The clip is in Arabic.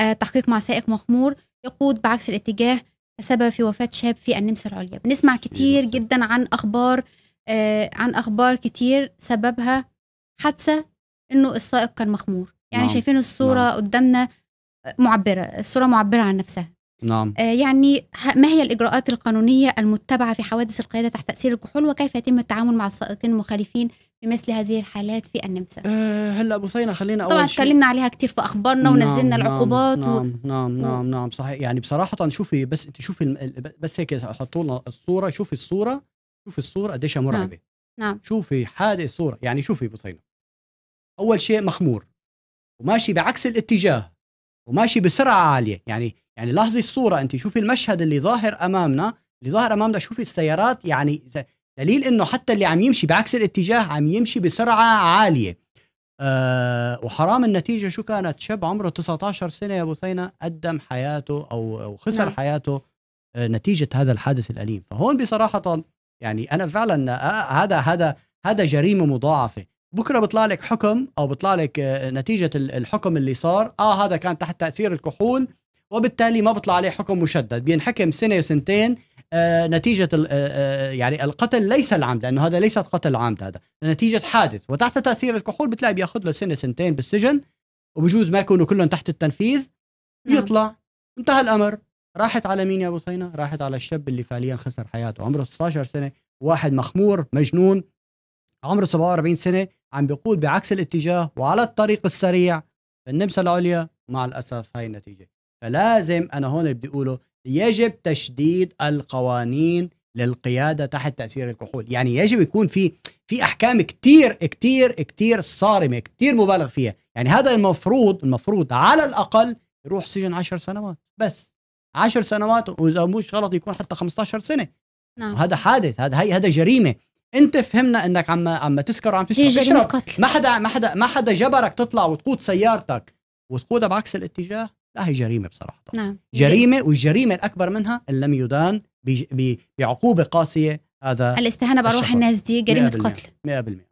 آه، تحقيق مع سائق مخمور يقود بعكس الاتجاه تسبب في وفاة شاب في النمسا العليا بنسمع أيوة، كتير جدا عن أخبار آه، عن أخبار كتير سببها حادثة إنه السائق كان مخمور يعني نعم. شايفين الصورة نعم. قدامنا معبرة الصورة معبرة عن نفسها نعم آه، يعني ما هي الإجراءات القانونية المتبعة في حوادث القيادة تحت تأثير الكحول وكيف يتم التعامل مع السائقين المخالفين في مثل هذه الحالات في النمسا أه هلا ابو صينه خلينا اول طبعا اتكلمنا عليها كثير في اخبارنا نعم، ونزلنا نعم العقوبات نعم و... نعم نعم, و... نعم،, نعم صحيح يعني بصراحه شوفي بس انت شوفي بس هيك حطوا لنا الصوره شوفي الصوره شوفي الصوره قديش مرعبه نعم. نعم شوفي حادث صوره يعني شوفي ابو صينه اول شيء مخمور وماشي بعكس الاتجاه وماشي بسرعه عاليه يعني يعني لاحظي الصوره انت شوفي المشهد اللي ظاهر امامنا اللي ظاهر امامنا شوفي السيارات يعني دليل انه حتى اللي عم يمشي بعكس الاتجاه عم يمشي بسرعه عاليه أه وحرام النتيجه شو كانت شاب عمره 19 سنه يا بثينه قدم حياته او او خسر نعم. حياته آه، نتيجه هذا الحادث الاليم فهون بصراحه يعني انا فعلا آه، هذا هذا هذا جريمه مضاعفه بكره بيطلع لك حكم او بيطلع لك آه، نتيجه الحكم اللي صار اه هذا كان تحت تاثير الكحول وبالتالي ما بيطلع عليه حكم مشدد بينحكم سنه وسنتين آه نتيجه آه،, آه يعني القتل ليس العمد لانه هذا ليس قتل عمد هذا نتيجه حادث وتحت تاثير الكحول بتلاقي بياخذ له سنه سنتين بالسجن وبجوز ما يكونوا كلهم تحت التنفيذ نعم. يطلع انتهى الامر راحت على مين يا ابو راحت على الشاب اللي فعليا خسر حياته عمره 16 سنه واحد مخمور مجنون عمره 47 سنه عم بيقول بعكس الاتجاه وعلى الطريق السريع النمسا العليا مع الاسف هاي النتيجه فلازم انا هون بدي اقوله يجب تشديد القوانين للقياده تحت تاثير الكحول يعني يجب يكون في في احكام كتير كتير كتير صارمه كتير مبالغ فيها يعني هذا المفروض المفروض على الاقل يروح سجن 10 سنوات بس 10 سنوات واذا مش غلط يكون حتى 15 سنه نعم. هذا حادث هذا هي هذا جريمه انت فهمنا انك عم عم تسكر وعم تشرب جريمه قتل ما حدا ما حدا ما حدا جبرك تطلع وتقود سيارتك وتقودها بعكس الاتجاه لا هي جريمه بصراحه نعم جريمه والجريمه الاكبر منها ان لم يدان بعقوبه قاسيه هذا الاستهانه بروح الناس دي جريمه قتل 100%